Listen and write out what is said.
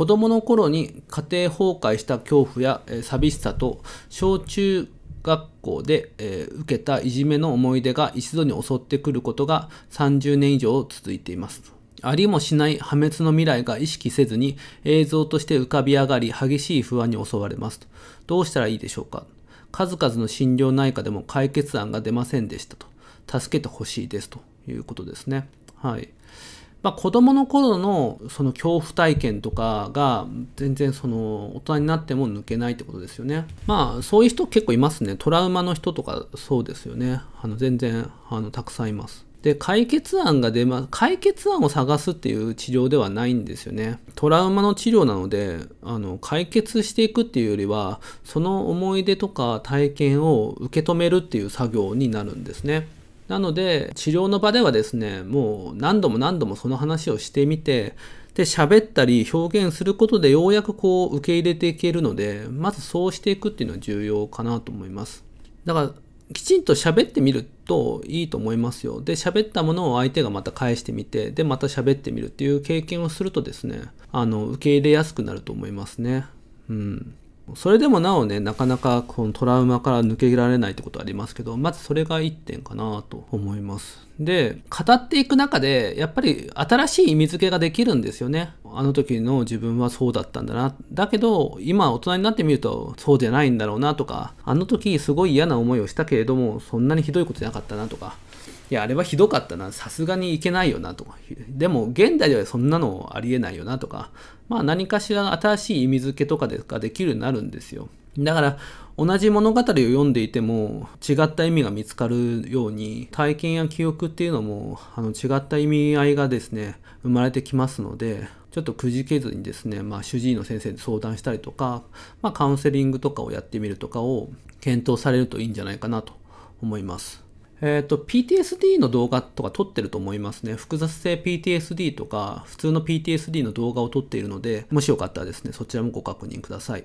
子供の頃に家庭崩壊した恐怖や寂しさと小中学校で、え受けたいじめの思い出が一度に襲ってくることが30年以上続いています。ありもしない破滅の未来が意識せずに映像として浮かび上がり激しい不安に襲われますどうしたらいいでしょうか数々の心療内科でも解決案が出ませんでしたと。助けてほしいですということですね。はい。まあ、子供の頃のその恐怖体験とかが全然その大人になっても抜けないってことですよね。まあそういう人結構いますね。トラウマの人とかそうですよね。あの全然あのたくさんいます。で解決案が出ます解決案を探すっていう治療ではないんですよねトラウマの治療なのであの解決していくっていうよりはその思い出とか体験を受け止めるっていう作業になるんですねなので、治療の場ではですね、もう何度も何度もその話をしてみて、で、喋ったり表現することでようやくこう受け入れていけるので、まずそうしていくっていうのは重要かなと思います。だから、きちんと喋ってみるといいと思いますよ。で、喋ったものを相手がまた返してみて、で、また喋ってみるっていう経験をするとですね、あの、受け入れやすくなると思いますね。うん。それでもなおね、なかなかこのトラウマから抜けられないってことありますけど、まずそれが1点かなと思います。で、語っていく中で、やっぱり新しい意味付けができるんですよね。あの時の自分はそうだったんだな。だけど、今大人になってみるとそうじゃないんだろうなとか、あの時すごい嫌な思いをしたけれども、そんなにひどいことじゃなかったなとか、いや、あれはひどかったな。さすがにいけないよなとか。でも、現代ではそんなのありえないよなとか、まあ何かしら新しい意味付けとかでができるようになるんですよ。だから、同じ物語を読んでいても違った意味が見つかるように体験や記憶っていうのもあの違った意味合いがですね生まれてきますのでちょっとくじけずにですね、まあ、主治医の先生に相談したりとか、まあ、カウンセリングとかをやってみるとかを検討されるといいんじゃないかなと思います。えっ、ー、と、PTSD の動画とか撮ってると思いますね。複雑性 PTSD とか、普通の PTSD の動画を撮っているので、もしよかったらですね、そちらもご確認ください。